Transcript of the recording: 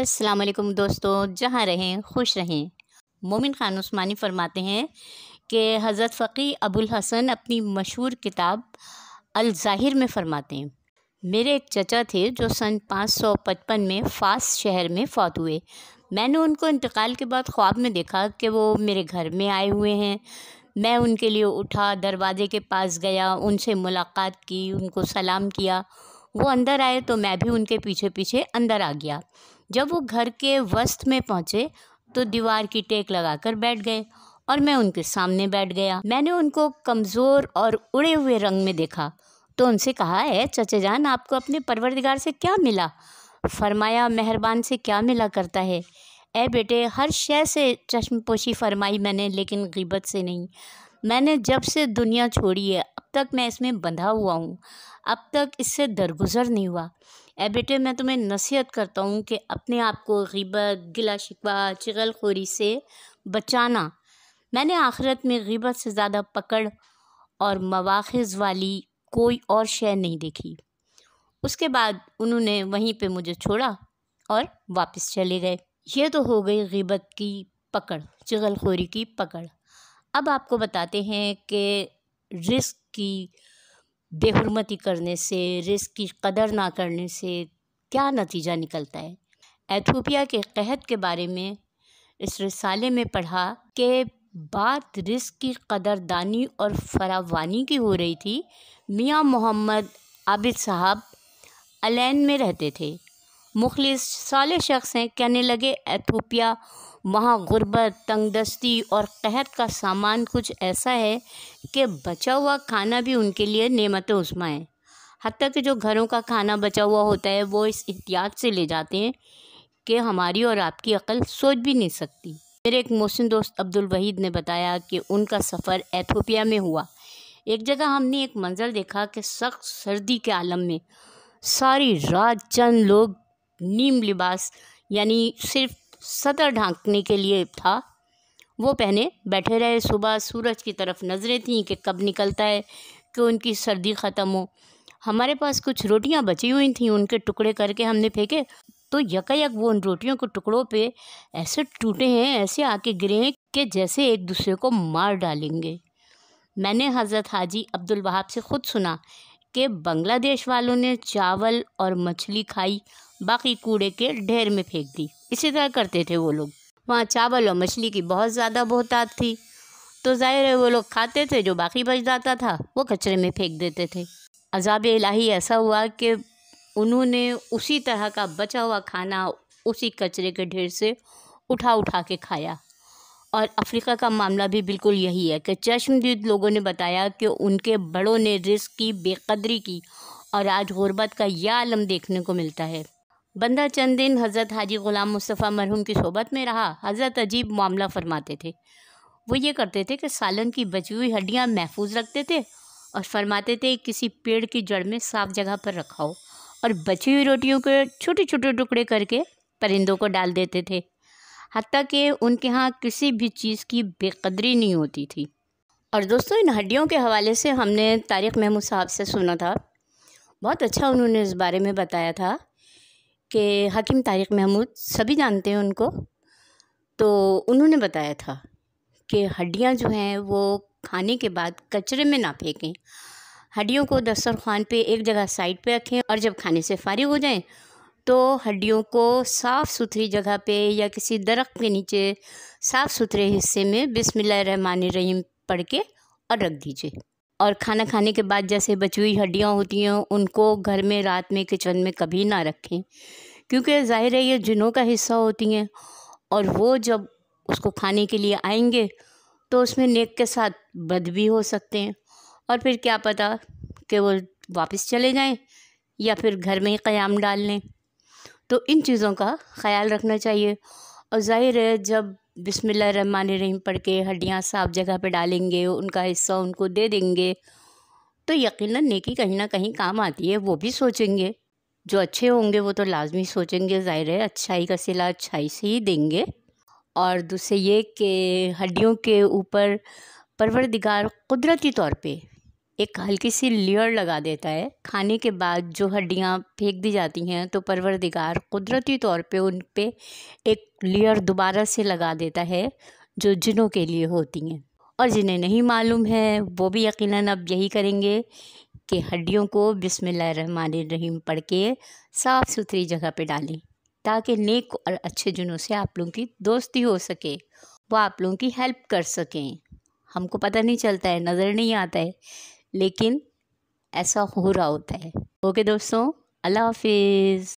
असलम दोस्तों जहाँ रहें खुश रहें मोमिन खान उस्मानी फरमाते हैं कि हज़रत फ़कीह अबुल हसन अपनी मशहूर किताब अलज़ाहिर में फरमाते हैं मेरे एक चचा थे जो सन 555 में फास शहर में फौत हुए मैंने उनको इंतकाल के बाद ख्वाब में देखा कि वो मेरे घर में आए हुए हैं मैं उनके लिए उठा दरवाजे के पास गया उनसे मुलाकात की उनको सलाम किया वो अंदर आए तो मैं भी उनके पीछे पीछे अंदर आ गया जब वो घर के वस्त में पहुँचे तो दीवार की टेक लगाकर बैठ गए और मैं उनके सामने बैठ गया मैंने उनको कमज़ोर और उड़े हुए रंग में देखा तो उनसे कहा है चचा जान आपको अपने परवरदिगार से क्या मिला फरमाया मेहरबान से क्या मिला करता है ए बेटे हर शय से चश्मपोशी फरमाई मैंने लेकिन गिबत से नहीं मैंने जब से दुनिया छोड़ी है अब तक मैं इसमें बंधा हुआ हूँ अब तक इससे दरगुजर नहीं हुआ ए बेटे मैं तुम्हें नसीहत करता हूँ कि अपने आप को गिबत गिला शिकवा चिगलखोरी से बचाना मैंने आखिरत में गिबत से ज़्यादा पकड़ और मवाखज़ वाली कोई और शय नहीं देखी उसके बाद उन्होंने वहीं पे मुझे छोड़ा और वापस चले गए ये तो हो गई गिबत की पकड़ चिगलखोरी की पकड़ अब आपको बताते हैं कि रिस्क की बेहरमती करने से रिस्क की कदर ना करने से क्या नतीजा निकलता है एथोपिया के कहत के बारे में इस रिसाले में पढ़ा कि बात रिस्क की कदरदानी और फरावानी की हो रही थी मियाँ मोहम्मद आबिद साहब अलैन में रहते थे मुखलिस साले शख्स हैं कहने लगे एथोपिया वहाँ ग़ुरबत तंगदस्ती और कहत का सामान कुछ ऐसा है कि बचा हुआ खाना भी उनके लिए नमत उस्मा है हती कि जो घरों का खाना बचा हुआ होता है वो इस एहतियात से ले जाते हैं कि हमारी और आपकी अकल सोच भी नहीं सकती मेरे एक मोहसिन दोस्त अब्दुल वहीद ने बताया कि उनका सफ़र एथोपिया में हुआ एक जगह हमने एक मंज़र देखा कि सख्त सर्दी के आलम में सारी रात चंद लोग नीम लिबास यानी सिर्फ सतर ढांकने के लिए था वो पहने बैठे रहे सुबह सूरज की तरफ नज़रें थीं कि कब निकलता है कि उनकी सर्दी ख़त्म हो हमारे पास कुछ रोटियां बची हुई थीं उनके टुकड़े करके हमने फेंके तो यकायक वो उन रोटियों के टुकड़ों पे ऐसे टूटे हैं ऐसे आके गिरे हैं कि जैसे एक दूसरे को मार डालेंगे मैंने हज़रत हाजी अब्दुल वहाब से ख़ुद सुना कि बांग्लादेश वालों ने चावल और मछली खाई बाकी कूड़े के ढेर में फेंक दी इसी तरह करते थे वो लोग वहाँ चावल और मछली की बहुत ज़्यादा बहुत थी तो जाहिर है वो लोग खाते थे जो बाकी बच जाता था वो कचरे में फेंक देते थे अजाब इलाही ऐसा हुआ कि उन्होंने उसी तरह का बचा हुआ खाना उसी कचरे के ढेर से उठा उठा के खाया और अफ्रीका का मामला भी बिल्कुल यही है कि चश्मदीद लोगों ने बताया कि उनके बड़ों ने रिस्क की बेकदरी की और आज गुर्बत का यह आलम देखने को मिलता है बंदा चंद दिन हज़रत हाजी ग़ुलाम मुस्तफ़ा मरहूम की सोबत में रहा हज़रत अजीब मामला फरमाते थे वो ये करते थे कि सालन की बची हुई हड्डियाँ महफूज रखते थे और फरमाते थे किसी पेड़ की जड़ में साफ जगह पर रखा हो और बची हुई रोटियों के छोटे छोटे टुकड़े करके परिंदों को डाल देते थे हती कि उनके यहाँ किसी भी चीज़ की बेकदरी नहीं होती थी और दोस्तों इन हड्डियों के हवाले से हमने तारिक महमूद साहब से सुना था बहुत अच्छा उन्होंने इस बारे में बताया था के हकीम तारिक महमूद सभी जानते हैं उनको तो उन्होंने बताया था कि हड्डियाँ जो हैं वो खाने के बाद कचरे में ना फेंकें हड्डियों को दस्तरखान पे एक जगह साइड पे रखें और जब खाने से फारिग हो जाएं तो हड्डियों को साफ़ सुथरी जगह पे या किसी दरख्त के नीचे साफ़ सुथरे हिस्से में बिसमिल्लर रहीम पढ़ के और रख दीजिए और खाना खाने के बाद जैसे बची हुई हड्डियाँ होती हैं उनको घर में रात में किचन में कभी ना रखें क्योंकि ज़ाहिर है ये जिनों का हिस्सा होती हैं और वो जब उसको खाने के लिए आएंगे तो उसमें नेक के साथ बद भी हो सकते हैं और फिर क्या पता कि वो वापस चले जाएं या फिर घर में ही क़याम डाल लें तो इन चीज़ों का ख्याल रखना चाहिए और ज़ाहिर है जब रहीम पढ़ के हड्डियाँ साफ जगह पे डालेंगे उनका हिस्सा उनको दे देंगे तो यकीनन नेकी कहीं ना कहीं काम आती है वो भी सोचेंगे जो अच्छे होंगे वो तो लाजमी सोचेंगे ज़ाहिर है अच्छाई का सिला अच्छाई से ही देंगे और दूसरे ये कि हड्डियों के ऊपर परवरदिगार कुदरती तौर पे एक हल्की सी लेयर लगा देता है खाने के बाद जो हड्डियाँ फेंक दी जाती हैं तो परवरदिगार कुदरती तौर पे उन पे एक लेयर दोबारा से लगा देता है जो जिनों के लिए होती हैं और जिन्हें नहीं मालूम है वो भी यकीनन अब यही करेंगे कि हड्डियों को रहीम पढ़ के साफ़ सुथरी जगह पर डालें ताकि नेक और अच्छे जुनों से आप लोगों की दोस्ती हो सके वो आप लोगों की हेल्प कर सकें हमको पता नहीं चलता है नज़र नहीं आता है लेकिन ऐसा हो रहा होता है ओके दोस्तों अल्लाह हाफिज़